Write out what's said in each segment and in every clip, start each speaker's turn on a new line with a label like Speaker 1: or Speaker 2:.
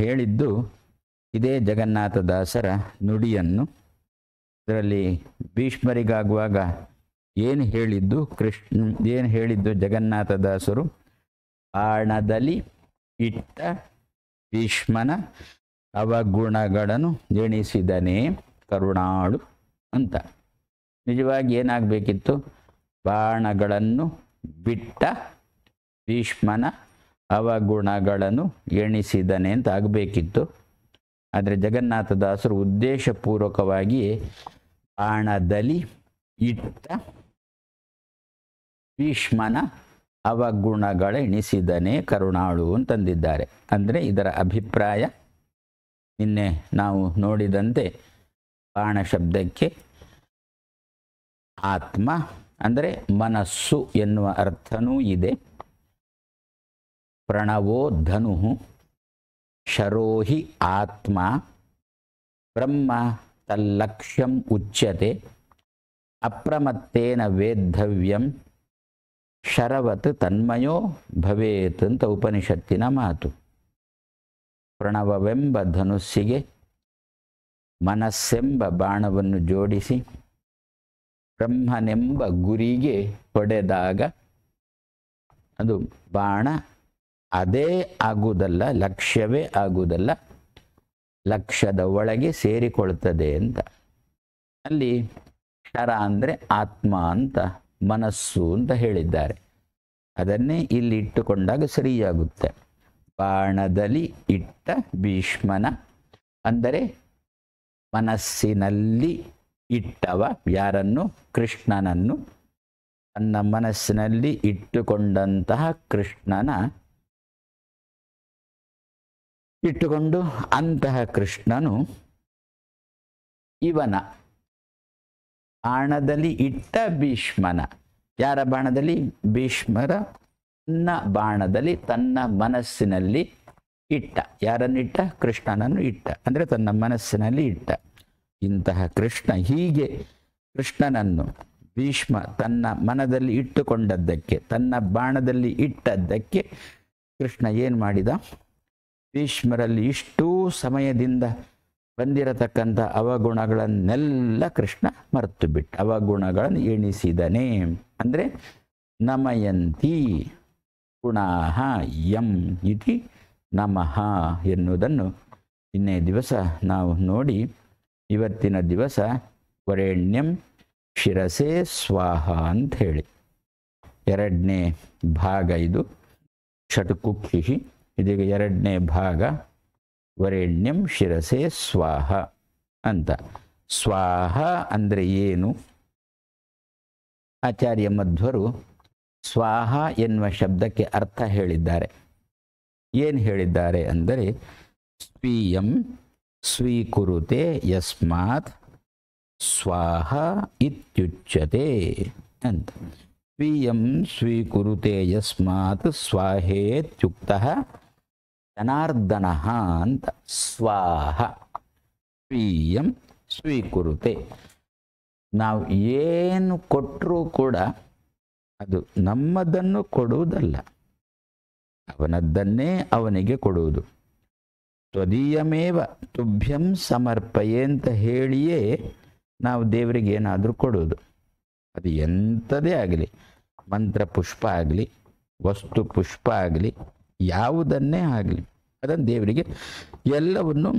Speaker 1: ಹೇಳಿದ್ದು ಇದೇ ಜಗನ್ನಾಥ ದಾಸರ ನುಡಿಯನ್ನು ಅದರಲ್ಲಿ ಭೀಷ್ಮರಿಗಾಗುವಾಗ ಏನು ಹೇಳಿದ್ದು ಕೃಷ್ಣ ಏನು ಹೇಳಿದ್ದು ಜಗನ್ನಾಥ ದಾಸರು ಆಣದಲ್ಲಿ ಇಟ್ಟ ಭೀಷ್ಮನ ಅವಗುಣಗಳನ್ನು ಎಣಿಸಿದನೇ ಕರುಣಾಳು ಅಂತ ನಿಜವಾಗಿ ಏನಾಗಬೇಕಿತ್ತು ಬಾಣಗಳನ್ನು ಬಿಟ್ಟ ಭೀಷ್ಮನ ಅವಗುಣಗಳನ್ನು ಎಣಿಸಿದನೆ ಅಂತ ಆಗಬೇಕಿತ್ತು ಆದರೆ ಜಗನ್ನಾಥದಾಸರು ಉದ್ದೇಶಪೂರ್ವಕವಾಗಿ ಬಾಣದಲ್ಲಿ ಇಟ್ಟ ಭೀಷ್ಮನ ಎಣಿಸಿದನೆ ಕರುಣಾಳು ಅಂತಂದಿದ್ದಾರೆ ಅಂದರೆ ಇದರ ಅಭಿಪ್ರಾಯ ನಿನ್ನೆ ನಾವು ನೋಡಿದಂತೆ ಬಾಣ ಶಬ್ದಕ್ಕೆ ಆತ್ಮ ಅಂದರೆ ಮನಸ್ಸು ಎನ್ನುವ ಅರ್ಥನೂ ಇದೆ ಪ್ರಣವೋ ಧನು ಶರೋಹಿ ಆತ್ಮ ಬ್ರಹ್ಮ ತಲ್ಲಕ್ಷ್ಯಂ ಉಚ್ಯತೆ ಅಪ್ರಮತ್ತೇನ ವೇದ್ಧವ್ಯಂ ಶರವತ್ ತನ್ಮಯೋ ಭವೇತ್ ಅಂತ ಉಪನಿಷತ್ತಿನ ಮಾತು ಪ್ರಣವವೆಂಬ ಧನುಸ್ಸಿಗೆ ಮನಸ್ಸೆಂಬ ಬಾಣವನ್ನು ಜೋಡಿಸಿ ಬ್ರಹ್ಮನೆಂಬ ಗುರಿಗೆ ಹೊಡೆದಾಗ ಅದು ಬಾಣ ಅದೇ ಆಗುವುದಲ್ಲ ಲಕ್ಷ್ಯವೇ ಆಗುವುದಲ್ಲ ಲಕ್ಷ್ಯದ ಒಳಗೆ ಸೇರಿಕೊಳ್ತದೆ ಅಂತ ಅಲ್ಲಿ ಶರ ಅಂದರೆ ಆತ್ಮ ಅಂತ ಮನಸ್ಸು ಅಂತ ಹೇಳಿದ್ದಾರೆ ಅದನ್ನೇ ಇಲ್ಲಿ ಇಟ್ಟುಕೊಂಡಾಗ ಸರಿಯಾಗುತ್ತೆ ಬಾಣದಲ್ಲಿ ಇಟ್ಟ ಭೀಷ್ಮನ ಅಂದರೆ ಮನಸ್ಸಿನಲ್ಲಿ ಇಟ್ಟವ ಯಾರನ್ನು ಕೃಷ್ಣನನ್ನು ತನ್ನ ಮನಸ್ಸಿನಲ್ಲಿ ಇಟ್ಟುಕೊಂಡಂತಹ ಕೃಷ್ಣನ ಇಟ್ಟುಕೊಂಡು ಅಂತಹ ಕೃಷ್ಣನು ಇವನ ಬಾಣದಲ್ಲಿ ಇಟ್ಟ ಭೀಷ್ಮನ ಯಾರ ಬಾಣದಲ್ಲಿ ಭೀಷ್ಮರ ತನ್ನ ಬಾಣದಲ್ಲಿ ತನ್ನ ಮನಸ್ಸಿನಲ್ಲಿ ಇಟ್ಟ ಯಾರನ್ನಿಟ್ಟ ಕೃಷ್ಣನನ್ನು ಇಟ್ಟ ಅಂದರೆ ತನ್ನ ಮನಸ್ಸಿನಲ್ಲಿ ಇಟ್ಟ ಇಂತಹ ಕೃಷ್ಣ ಹೀಗೆ ಕೃಷ್ಣನನ್ನು ಭೀಷ್ಮ ತನ್ನ ಮನದಲ್ಲಿ ಇಟ್ಟುಕೊಂಡದ್ದಕ್ಕೆ ತನ್ನ ಬಾಣದಲ್ಲಿ ಇಟ್ಟದ್ದಕ್ಕೆ ಕೃಷ್ಣ ಏನು ಮಾಡಿದ ಭೀಷ್ಮರಲ್ಲಿ ಇಷ್ಟೂ ಸಮಯದಿಂದ ಬಂದಿರತಕ್ಕಂಥ ಅವಗುಣಗಳನ್ನೆಲ್ಲ ಕೃಷ್ಣ ಮರೆತು ಬಿಟ್ಟು ಅವಗುಣಗಳನ್ನು ಎಣಿಸಿದನೆ ಅಂದರೆ ನಮಯಂತಿ ಗುಣಾಹ ಯಂ ಇತಿ ನಮಃ ಎನ್ನುವುದನ್ನು ಇನ್ನೇ ದಿವಸ ನಾವು ನೋಡಿ ಇವತ್ತಿನ ದಿವಸ ವರೆಣ್ಯಂ ಶಿರಸೆ ಸ್ವಾಹ ಹೇಳಿ ಎರಡನೇ ಭಾಗ ಇದು ಷಟ್ಕುಕ್ಷಿ ಇದೀಗ ಎರಡನೇ ಭಾಗ ವರೆಣ್ಯಂ ಶಿರಸೆ ಸ್ವಾಹ ಅಂತ ಸ್ವಾಹ ಅಂದರೆ ಏನು ಆಚಾರ್ಯ ಮಧ್ವರು ಸ್ವಾಹ ಎನ್ನುವ ಶಬ್ದಕ್ಕೆ ಅರ್ಥ ಹೇಳಿದ್ದಾರೆ ಏನು ಹೇಳಿದ್ದಾರೆ ಅಂದರೆ ಸ್ವೀಯಂ ಸ್ವೀಕುರುತೆ ಯಸ್ಮಾತ್ ಸ್ವಾಹ ಇತ್ಯುಚ್ಯತೆ ಅಂತ ಸ್ವೀಯಂ ಸ್ವೀಕುರುತೆ ಯಸ್ಮಾತ್ ಸ್ವಾಹೇತ್ಯುಕ್ತ ಜನಾರ್ದನ ಅಂತ ಸ್ವಾಹ ಸ್ವೀಯಂ ಸ್ವೀಕುರುತೆ ನಾವು ಏನು ಕೊಟ್ಟರೂ ಕೂಡ ಅದು ನಮ್ಮದನ್ನು ಕೊಡುವುದಲ್ಲ ಅವನದ್ದನ್ನೇ ಅವನಿಗೆ ಕೊಡುವುದು ತ್ವದೀಯಮೇವ ತುಭ್ಯಂ ಸಮರ್ಪಯೆ ಅಂತ ಹೇಳಿಯೇ ನಾವು ದೇವರಿಗೆ ಏನಾದರೂ ಕೊಡುವುದು ಅದು ಎಂಥದೇ ಆಗಲಿ ಮಂತ್ರ ಪುಷ್ಪ ಆಗಲಿ ವಸ್ತು ಪುಷ್ಪ ಆಗಲಿ ಯಾವುದನ್ನೇ ಆಗಲಿ ಅದನ್ನು ದೇವರಿಗೆ ಎಲ್ಲವನ್ನು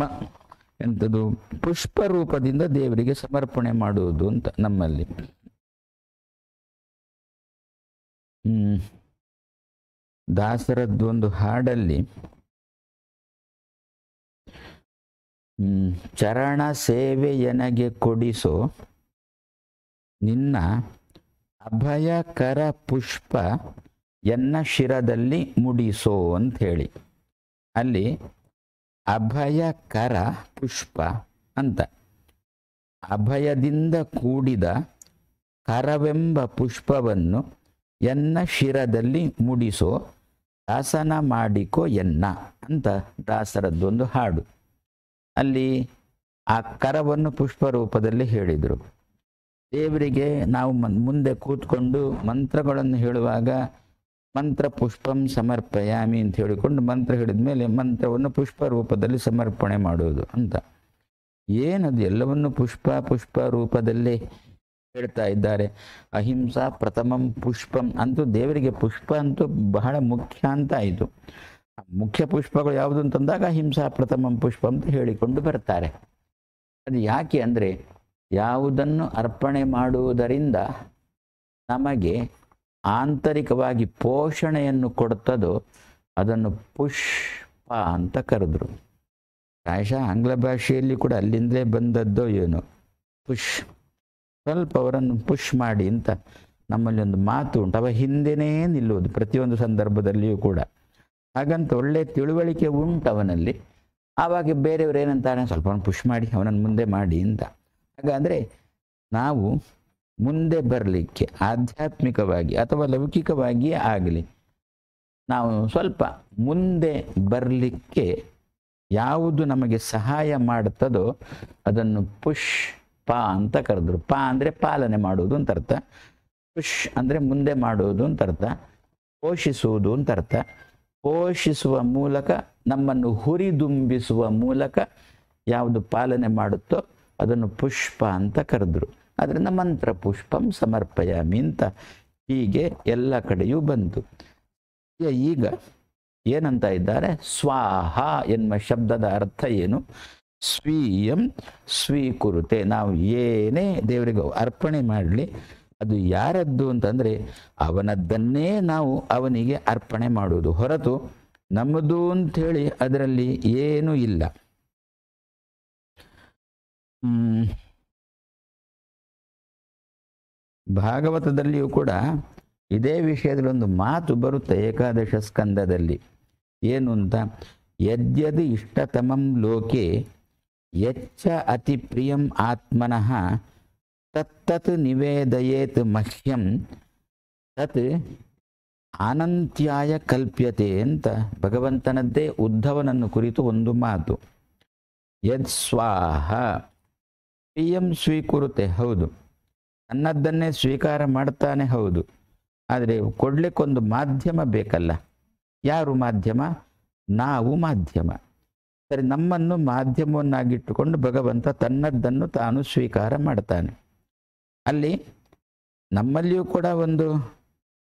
Speaker 1: ಮ ಎಂಥದ್ದು ಪುಷ್ಪ ರೂಪದಿಂದ ದೇವರಿಗೆ ಸಮರ್ಪಣೆ ಮಾಡುವುದು ಅಂತ ನಮ್ಮಲ್ಲಿ ದಾಸರದ್ದು ದಾಸರದ್ದೊಂದು ಹಾಡಲ್ಲಿ ಚರಣ ಸೇವೆಯನಗೆ ಕೊಡಿಸೋ ನಿನ್ನ ಅಭಯಕರ ಪುಷ್ಪ ಎನ್ನ ಶಿರದಲ್ಲಿ ಮುಡಿಸೋ ಅಂತ ಹೇಳಿ ಅಲ್ಲಿ ಅಭಯ ಕರ ಪುಷ್ಪ ಅಂತ ಅಭಯದಿಂದ ಕೂಡಿದ ಕರವೆಂಬ ಪುಷ್ಪವನ್ನು ಎನ್ನ ಶಿರದಲ್ಲಿ ಮುಡಿಸೋ ದಾಸನ ಮಾಡಿಕೋ ಎನ್ನ ಅಂತ ದಾಸರದ್ದೊಂದು ಹಾಡು ಅಲ್ಲಿ ಆ ಕರವನ್ನು ಪುಷ್ಪ ರೂಪದಲ್ಲಿ ಹೇಳಿದರು ದೇವರಿಗೆ ನಾವು ಮುಂದೆ ಕೂತ್ಕೊಂಡು ಮಂತ್ರಗಳನ್ನು ಹೇಳುವಾಗ ಮಂತ್ರ ಪುಷ್ಪಂ ಸಮರ್ಪಯಾಮಿ ಅಂತ ಹೇಳಿಕೊಂಡು ಮಂತ್ರ ಹಿಡಿದ ಮೇಲೆ ಮಂತ್ರವನ್ನು ಪುಷ್ಪ ರೂಪದಲ್ಲಿ ಸಮರ್ಪಣೆ ಮಾಡುವುದು ಅಂತ ಏನದು ಎಲ್ಲವನ್ನು ಪುಷ್ಪ ಪುಷ್ಪ ರೂಪದಲ್ಲಿ ಹೇಳ್ತಾ ಇದ್ದಾರೆ ಅಹಿಂಸಾ ಪ್ರಥಮಂ ಪುಷ್ಪಂ ಅಂತೂ ದೇವರಿಗೆ ಪುಷ್ಪ ಅಂತೂ ಬಹಳ ಮುಖ್ಯ ಅಂತ ಆಯಿತು ಮುಖ್ಯ ಪುಷ್ಪಗಳು ಯಾವುದು ಅಂತಂದಾಗ ಅಹಿಂಸಾ ಪ್ರಥಮಂ ಪುಷ್ಪ ಅಂತ ಹೇಳಿಕೊಂಡು ಬರ್ತಾರೆ ಅದು ಯಾಕೆ ಅಂದರೆ ಯಾವುದನ್ನು ಅರ್ಪಣೆ ಮಾಡುವುದರಿಂದ ನಮಗೆ ಆಂತರಿಕವಾಗಿ ಪೋಷಣೆಯನ್ನು ಕೊಡ್ತದೋ ಅದನ್ನು ಪುಷ್ಪ ಅಂತ ಕರೆದ್ರು ಪ್ರಾಯಶಃ ಆಂಗ್ಲ ಭಾಷೆಯಲ್ಲಿ ಕೂಡ ಅಲ್ಲಿಂದಲೇ ಬಂದದ್ದೋ ಏನು ಪುಷ್ ಸ್ವಲ್ಪ ಅವರನ್ನು ಪುಷ್ ಮಾಡಿ ಅಂತ ನಮ್ಮಲ್ಲಿ ಒಂದು ಮಾತು ಉಂಟು ಅವ ಹಿಂದೆನೇ ನಿಲ್ಲುವುದು ಪ್ರತಿಯೊಂದು ಸಂದರ್ಭದಲ್ಲಿಯೂ ಕೂಡ ಹಾಗಂತ ಒಳ್ಳೆ ತಿಳುವಳಿಕೆ ಉಂಟು ಅವನಲ್ಲಿ ಆವಾಗ ಬೇರೆಯವರು ಏನಂತಾರೆ ಸ್ವಲ್ಪ ಪುಷ್ ಮಾಡಿ ಅವನನ್ನು ಮುಂದೆ ಮಾಡಿ ಅಂತ ಹಾಗಾದರೆ ನಾವು ಮುಂದೆ ಬರಲಿಕ್ಕೆ ಆಧ್ಯಾತ್ಮಿಕವಾಗಿ ಅಥವಾ ಲೌಕಿಕವಾಗಿಯೇ ಆಗಲಿ ನಾವು ಸ್ವಲ್ಪ ಮುಂದೆ ಬರಲಿಕ್ಕೆ ಯಾವುದು ನಮಗೆ ಸಹಾಯ ಮಾಡ್ತದೋ ಅದನ್ನು ಪುಷ್ ಪಾ ಅಂತ ಕರೆದ್ರು ಪಾ ಅಂದರೆ ಪಾಲನೆ ಮಾಡುವುದು ಅಂತ ಅರ್ಥ ಪುಷ್ ಅಂದರೆ ಮುಂದೆ ಮಾಡುವುದು ಅಂತ ಅರ್ಥ ಪೋಷಿಸುವುದು ಅಂತ ಅರ್ಥ ಪೋಷಿಸುವ ಮೂಲಕ ನಮ್ಮನ್ನು ಹುರಿದುಂಬಿಸುವ ಮೂಲಕ ಯಾವುದು ಪಾಲನೆ ಮಾಡುತ್ತೋ ಅದನ್ನು ಪುಷ್ಪ ಅಂತ ಕರೆದ್ರು ಅದರಿಂದ ಮಂತ್ರ ಪುಷ್ಪಂ ಸಮರ್ಪಯಾಮಿ ಅಂತ ಹೀಗೆ ಎಲ್ಲ ಕಡೆಯೂ ಬಂತು ಈಗ ಏನಂತ ಇದ್ದಾರೆ ಸ್ವಾಹ ಎನ್ನುವ ಶಬ್ದದ ಅರ್ಥ ಏನು ಸ್ವೀಯಂ ಸ್ವೀಕುರುತೆ ನಾವು ಏನೇ ದೇವರಿಗೆ ಅರ್ಪಣೆ ಮಾಡಲಿ ಅದು ಯಾರದ್ದು ಅಂತಂದರೆ ಅವನದ್ದನ್ನೇ ನಾವು ಅವನಿಗೆ ಅರ್ಪಣೆ ಮಾಡುವುದು ಹೊರತು ನಮ್ಮದು ಅಂಥೇಳಿ ಅದರಲ್ಲಿ ಏನೂ ಇಲ್ಲ ಭಾಗವತದಲ್ಲಿಯೂ ಕೂಡ ಇದೇ ವಿಷಯದಲ್ಲಿ ಒಂದು ಮಾತು ಬರುತ್ತೆ ಏಕಾದಶ ಸ್ಕಂದದಲ್ಲಿ ಏನು ಅಂತ ಯದ್ಯದು ಇಷ್ಟತಮಂ ಲೋಕೆ ಎಚ್ಚ ಅತಿ ಪ್ರಿಯಂ ಆತ್ಮನಃ ತತ್ತತ್ ನಿವೇದಯೇತ್ ಮಹ್ಯಂ ತತ್ ಅನಂತ್ಯಾಯ ಕಲ್ಪ್ಯತೆ ಅಂತ ಭಗವಂತನದ್ದೇ ಉದ್ಧವನನ್ನು ಕುರಿತು ಒಂದು ಮಾತು ಯತ್ ಸ್ವಾಹ ಪ್ರಿಯಂ ಸ್ವೀಕುರುತೆ ಹೌದು ನನ್ನದ್ದನ್ನೇ ಸ್ವೀಕಾರ ಮಾಡ್ತಾನೆ ಹೌದು ಆದರೆ ಕೊಡಲಿಕ್ಕೊಂದು ಮಾಧ್ಯಮ ಬೇಕಲ್ಲ ಯಾರು ಮಾಧ್ಯಮ ನಾವು ಮಾಧ್ಯಮ ಸರಿ ನಮ್ಮನ್ನು ಮಾಧ್ಯಮವನ್ನಾಗಿಟ್ಟುಕೊಂಡು ಭಗವಂತ ತನ್ನದ್ದನ್ನು ತಾನು ಸ್ವೀಕಾರ ಮಾಡ್ತಾನೆ ಅಲ್ಲಿ ನಮ್ಮಲ್ಲಿಯೂ ಕೂಡ ಒಂದು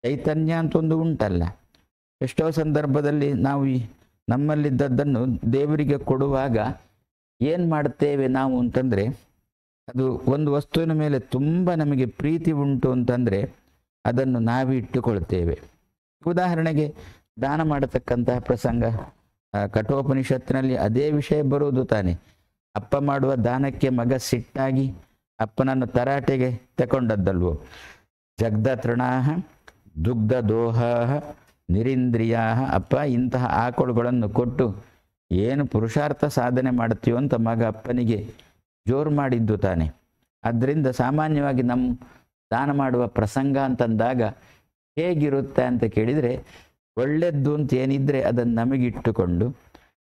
Speaker 1: ಚೈತನ್ಯ ಅಂತ ಒಂದು ಉಂಟಲ್ಲ ಎಷ್ಟೋ ಸಂದರ್ಭದಲ್ಲಿ ನಾವು ಈ ನಮ್ಮಲ್ಲಿದ್ದದ್ದನ್ನು ದೇವರಿಗೆ ಕೊಡುವಾಗ ಏನು ಮಾಡ್ತೇವೆ ನಾವು ಅಂತಂದರೆ ಅದು ಒಂದು ವಸ್ತುವಿನ ಮೇಲೆ ತುಂಬ ನಮಗೆ ಪ್ರೀತಿ ಉಂಟು ಅಂತಂದರೆ ಅದನ್ನು ನಾವೇ ಇಟ್ಟುಕೊಳ್ತೇವೆ ಉದಾಹರಣೆಗೆ ದಾನ ಮಾಡತಕ್ಕಂತಹ ಪ್ರಸಂಗ ಕಠೋಪನಿಷತ್ತಿನಲ್ಲಿ ಅದೇ ವಿಷಯ ಬರುವುದು ತಾನೆ ಅಪ್ಪ ಮಾಡುವ ದಾನಕ್ಕೆ ಮಗ ಸಿಟ್ಟಾಗಿ ಅಪ್ಪನನ್ನು ತರಾಟೆಗೆ ತಗೊಂಡದ್ದಲ್ವೋ ಜಗ್ಧ ತೃಣಾಹ ದುಗ್ಧ ದೋಹ ನಿರೀಂದ್ರಿಯ ಅಪ್ಪ ಇಂತಹ ಆಕಳುಗಳನ್ನು ಕೊಟ್ಟು ಏನು ಪುರುಷಾರ್ಥ ಸಾಧನೆ ಮಾಡ್ತೀಯೋ ಅಂತ ಮಗ ಅಪ್ಪನಿಗೆ ಜೋರು ಮಾಡಿದ್ದು ತಾನೆ ಅದರಿಂದ ಸಾಮಾನ್ಯವಾಗಿ ನಮ್ಮ ದಾನ ಮಾಡುವ ಪ್ರಸಂಗ ಅಂತಂದಾಗ ಹೇಗಿರುತ್ತೆ ಅಂತ ಕೇಳಿದರೆ ಒಳ್ಳೆಯದ್ದು ಅಂತ ಏನಿದ್ರೆ ಅದನ್ನು ನಮಗಿಟ್ಟುಕೊಂಡು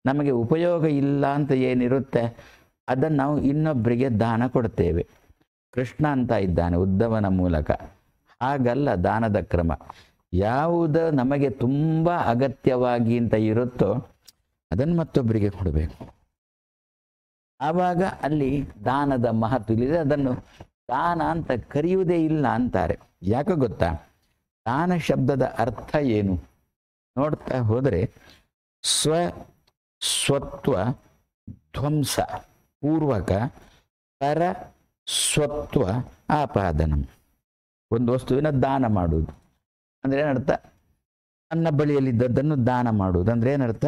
Speaker 1: ನಮಗೆ ಉಪಯೋಗ ಇಲ್ಲ ಅಂತ ಏನಿರುತ್ತೆ ಅದನ್ನು ನಾವು ಇನ್ನೊಬ್ಬರಿಗೆ ದಾನ ಕೊಡ್ತೇವೆ ಕೃಷ್ಣ ಅಂತ ಇದ್ದಾನೆ ಉದ್ದವನ ಮೂಲಕ ಹಾಗಲ್ಲ ದಾನದ ಕ್ರಮ ಯಾವುದು ನಮಗೆ ತುಂಬ ಅಗತ್ಯವಾಗಿ ಅಂತ ಇರುತ್ತೋ ಅದನ್ನು ಮತ್ತೊಬ್ಬರಿಗೆ ಕೊಡಬೇಕು ಆವಾಗ ಅಲ್ಲಿ ದಾನದ ಮಹತ್ವ ಇಲ್ಲಿದೆ ಅದನ್ನು ದಾನ ಅಂತ ಕರೆಯುವುದೇ ಇಲ್ಲ ಅಂತಾರೆ ಯಾಕೆ ಗೊತ್ತಾ ದಾನ ಶಬ್ದದ ಅರ್ಥ ಏನು ನೋಡ್ತಾ ಹೋದರೆ ಸ್ವ ಸ್ವತ್ವ ಧ್ವಂಸ ಪೂರ್ವಕ ಪರ ಸ್ವತ್ವ ಆಪಾದನ ಒಂದು ವಸ್ತುವಿನ ದಾನ ಮಾಡುವುದು ಅಂದರೆ ಏನರ್ಥ ನನ್ನ ಬಳಿಯಲ್ಲಿದ್ದದ್ದನ್ನು ದಾನ ಮಾಡುವುದು ಅಂದರೆ ಏನರ್ಥ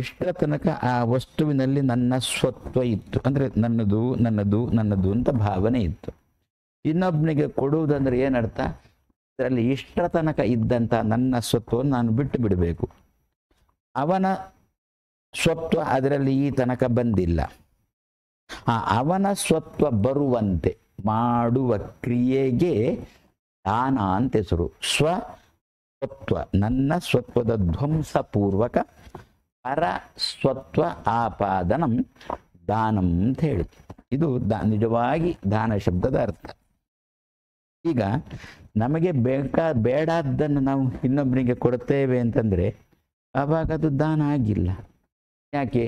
Speaker 1: ಇಷ್ಟರ ತನಕ ಆ ವಸ್ತುವಿನಲ್ಲಿ ನನ್ನ ಸ್ವತ್ವ ಇತ್ತು ಅಂದರೆ ನನ್ನದು ನನ್ನದು ನನ್ನದು ಅಂತ ಭಾವನೆ ಇತ್ತು ಇನ್ನೊಬ್ಬನಿಗೆ ಕೊಡುವುದಂದ್ರೆ ಏನರ್ಥ ಅದರಲ್ಲಿ ಇಷ್ಟರ ತನಕ ಇದ್ದಂಥ ನನ್ನ ಸ್ವತ್ವವನ್ನು ನಾನು ಬಿಟ್ಟು ಬಿಡಬೇಕು ಅವನ ಸ್ವತ್ವ ಅದರಲ್ಲಿ ಈ ತನಕ ಬಂದಿಲ್ಲ ಆ ಅವನ ಸ್ವತ್ವ ಬರುವಂತೆ ಮಾಡುವ ಕ್ರಿಯೆಗೆ ದಾನ ಅಂತ ಹೆಸರು ಸ್ವ ಸ್ವತ್ವ ನನ್ನ ಸ್ವತ್ವದ ಧ್ವಂಸಪೂರ್ವಕ ಸ್ವತ್ವ ಆಪಾದನಂ ದಾನಂ ಅಂತ ಹೇಳುತ್ತೆ ಇದು ದಾ ನಿಜವಾಗಿ ದಾನ ಶಬ್ದದ ಅರ್ಥ ಈಗ ನಮಗೆ ಬೇಕಾ ಬೇಡಾದ್ದನ್ನು ನಾವು ಇನ್ನೊಬ್ಬನಿಗೆ ಕೊಡ್ತೇವೆ ಅಂತಂದರೆ ಆವಾಗ ಅದು ದಾನ ಆಗಿಲ್ಲ ಯಾಕೆ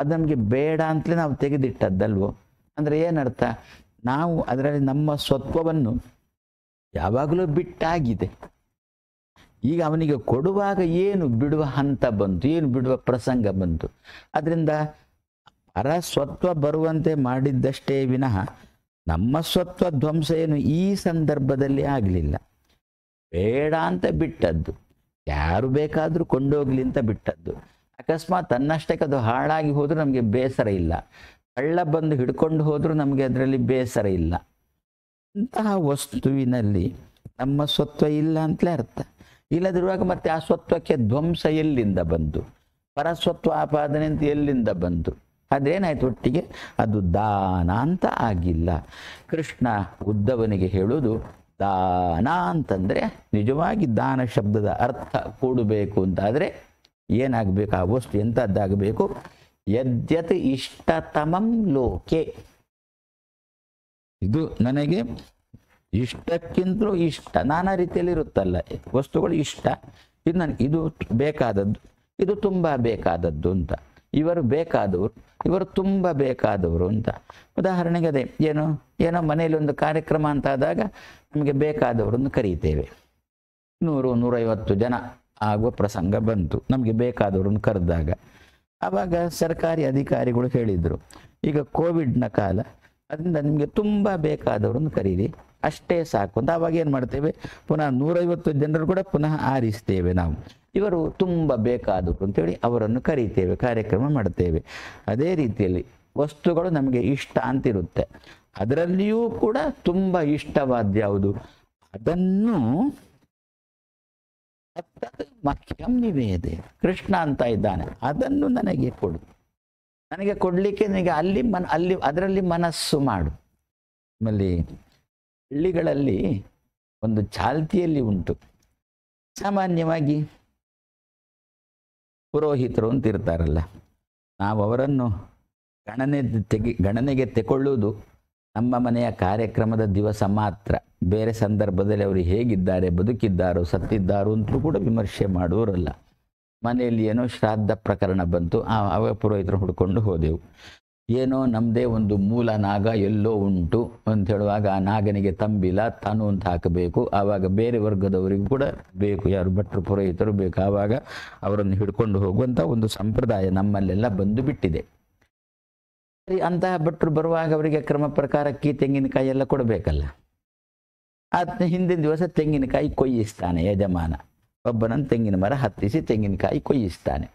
Speaker 1: ಅದು ನಮಗೆ ಬೇಡ ಅಂತಲೇ ನಾವು ತೆಗೆದಿಟ್ಟದ್ದಲ್ವೋ ಅಂದರೆ ಏನರ್ಥ ನಾವು ಅದರಲ್ಲಿ ನಮ್ಮ ಸ್ವತ್ವವನ್ನು ಯಾವಾಗಲೂ ಬಿಟ್ಟಾಗಿದೆ ಈಗ ಅವನಿಗೆ ಕೊಡುವಾಗ ಏನು ಬಿಡುವ ಹಂತ ಬಂತು ಏನು ಬಿಡುವ ಪ್ರಸಂಗ ಬಂತು ಅದರಿಂದ ಸ್ವತ್ವ ಬರುವಂತೆ ಮಾಡಿದ್ದಷ್ಟೇ ವಿನಃ ನಮ್ಮ ಸ್ವತ್ವ ಧ್ವಂಸ ಏನು ಈ ಸಂದರ್ಭದಲ್ಲಿ ಆಗಲಿಲ್ಲ ಬೇಡ ಅಂತ ಬಿಟ್ಟದ್ದು ಯಾರು ಬೇಕಾದರೂ ಕೊಂಡೋಗ್ಲಿ ಅಂತ ಬಿಟ್ಟದ್ದು ಅಕಸ್ಮಾತ್ ತನ್ನಷ್ಟಕ್ಕೆ ಅದು ಹಾಳಾಗಿ ಹೋದರೂ ನಮಗೆ ಬೇಸರ ಇಲ್ಲ ಕಳ್ಳ ಬಂದು ಹಿಡ್ಕೊಂಡು ಹೋದರೂ ನಮಗೆ ಅದರಲ್ಲಿ ಬೇಸರ ಇಲ್ಲ ಇಂತಹ ವಸ್ತುವಿನಲ್ಲಿ ನಮ್ಮ ಸ್ವತ್ವ ಇಲ್ಲ ಅಂತಲೇ ಅರ್ಥ ಇಲ್ಲದಿರುವಾಗ ಮತ್ತೆ ಆ ಸ್ವತ್ವಕ್ಕೆ ಧ್ವಂಸ ಎಲ್ಲಿಂದ ಬಂತು ಪರಸ್ವತ್ವ ಆಪಾದನೆ ಅಂತ ಎಲ್ಲಿಂದ ಬಂತು ಅದೇನಾಯ್ತು ಒಟ್ಟಿಗೆ ಅದು ದಾನ ಅಂತ ಆಗಿಲ್ಲ ಕೃಷ್ಣ ಉದ್ದವನಿಗೆ ಹೇಳೋದು ದಾನ ಅಂತಂದರೆ ನಿಜವಾಗಿ ದಾನ ಶಬ್ದದ ಅರ್ಥ ಕೂಡಬೇಕು ಅಂತಾದರೆ ಏನಾಗಬೇಕು ಆ ವಸ್ತು ಎಂಥದ್ದಾಗಬೇಕು ಯದ್ಯತ್ ಇಷ್ಟತಮಂ ಲೋಕೆ ಇದು ನನಗೆ ಇಷ್ಟಕ್ಕಿಂತಲೂ ಇಷ್ಟ ನಾನಾ ರೀತಿಯಲ್ಲಿ ಇರುತ್ತಲ್ಲ ವಸ್ತುಗಳು ಇಷ್ಟ ಇದು ನನಗೆ ಇದು ಬೇಕಾದದ್ದು ಇದು ತುಂಬ ಬೇಕಾದದ್ದು ಅಂತ ಇವರು ಬೇಕಾದವರು ಇವರು ತುಂಬ ಬೇಕಾದವರು ಅಂತ ಉದಾಹರಣೆಗೆ ಅದೇ ಏನು ಏನೋ ಮನೆಯಲ್ಲಿ ಒಂದು ಕಾರ್ಯಕ್ರಮ ಅಂತ ಆದಾಗ ನಮಗೆ ಬೇಕಾದವರನ್ನು ಕರೀತೇವೆ ನೂರು ನೂರೈವತ್ತು ಜನ ಆಗುವ ಪ್ರಸಂಗ ಬಂತು ನಮಗೆ ಬೇಕಾದವರನ್ನು ಕರೆದಾಗ ಆವಾಗ ಸರ್ಕಾರಿ ಅಧಿಕಾರಿಗಳು ಹೇಳಿದರು ಈಗ ಕೋವಿಡ್ನ ಕಾಲ ಅದರಿಂದ ನಿಮಗೆ ತುಂಬ ಬೇಕಾದವರನ್ನು ಕರೀರಿ ಅಷ್ಟೇ ಸಾಕು ಅಂತ ಅವಾಗ ಏನು ಮಾಡ್ತೇವೆ ಪುನಃ ನೂರೈವತ್ತು ಜನರು ಕೂಡ ಪುನಃ ಆರಿಸ್ತೇವೆ ನಾವು ಇವರು ತುಂಬ ಬೇಕಾದರು ಅಂತೇಳಿ ಅವರನ್ನು ಕರೀತೇವೆ ಕಾರ್ಯಕ್ರಮ ಮಾಡ್ತೇವೆ ಅದೇ ರೀತಿಯಲ್ಲಿ ವಸ್ತುಗಳು ನಮಗೆ ಇಷ್ಟ ಅಂತಿರುತ್ತೆ ಅದರಲ್ಲಿಯೂ ಕೂಡ ತುಂಬ ಇಷ್ಟವಾದ ಯಾವುದು ಅದನ್ನು ಮಖ್ಯಂ ನಿವೇದೆ ಕೃಷ್ಣ ಅಂತ ಇದ್ದಾನೆ ಅದನ್ನು ನನಗೆ ಕೊಡು ನನಗೆ ಕೊಡಲಿಕ್ಕೆ ನನಗೆ ಅಲ್ಲಿ ಮನ ಅಲ್ಲಿ ಅದರಲ್ಲಿ ಮನಸ್ಸು ಮಾಡು ಆಮೇಲೆ ಹಳ್ಳಿಗಳಲ್ಲಿ ಒಂದು ಚಾಲ್ತಿಯಲ್ಲಿ ಉಂಟು ಸಾಮಾನ್ಯವಾಗಿ ಪುರೋಹಿತರು ಅಂತ ಇರ್ತಾರಲ್ಲ ನಾವು ಅವರನ್ನು ಗಣನೆ ತೆಗೆ ಗಣನೆಗೆ ತೆಕೊಳ್ಳುವುದು ನಮ್ಮ ಮನೆಯ ಕಾರ್ಯಕ್ರಮದ ದಿವಸ ಮಾತ್ರ ಬೇರೆ ಸಂದರ್ಭದಲ್ಲಿ ಅವರು ಹೇಗಿದ್ದಾರೆ ಬದುಕಿದ್ದಾರೋ ಸತ್ತಿದ್ದಾರೋ ಅಂತಲೂ ಕೂಡ ವಿಮರ್ಶೆ ಮಾಡುವರಲ್ಲ ಮನೆಯಲ್ಲಿ ಏನೋ ಶ್ರಾದ್ದ ಪ್ರಕರಣ ಬಂತು ಆ ಅವ ಪುರೋಹಿತರು ಹುಡ್ಕೊಂಡು ಹೋದೆವು ಏನೋ ನಮ್ಮದೇ ಒಂದು ಮೂಲ ನಾಗ ಎಲ್ಲೋ ಉಂಟು ಅಂತ ಹೇಳುವಾಗ ಆ ನಾಗನಿಗೆ ತಂಬಿಲ ತಾನು ಅಂತ ಹಾಕಬೇಕು ಆವಾಗ ಬೇರೆ ವರ್ಗದವರಿಗೂ ಕೂಡ ಬೇಕು ಯಾರು ಭಟ್ರು ಪುರೋಹಿತರು ಬೇಕು ಆವಾಗ ಅವರನ್ನು ಹಿಡ್ಕೊಂಡು ಹೋಗುವಂಥ ಒಂದು ಸಂಪ್ರದಾಯ ನಮ್ಮಲ್ಲೆಲ್ಲ ಬಂದು ಬಿಟ್ಟಿದೆ ಅಂತಹ ಭಟ್ರು ಬರುವಾಗ ಅವರಿಗೆ ಕ್ರಮ ಪ್ರಕಾರಕ್ಕೆ ತೆಂಗಿನಕಾಯಿ ಎಲ್ಲ ಕೊಡಬೇಕಲ್ಲ ಅದನ್ನ ಹಿಂದಿನ ದಿವಸ ತೆಂಗಿನಕಾಯಿ ಕೊಯ್ಯಿಸ್ತಾನೆ ಯಜಮಾನ ಒಬ್ಬನನ್ನು ತೆಂಗಿನ ಮರ ಹತ್ತಿಸಿ ತೆಂಗಿನಕಾಯಿ ಕೊಯ್ಯಿಸ್ತಾನೆ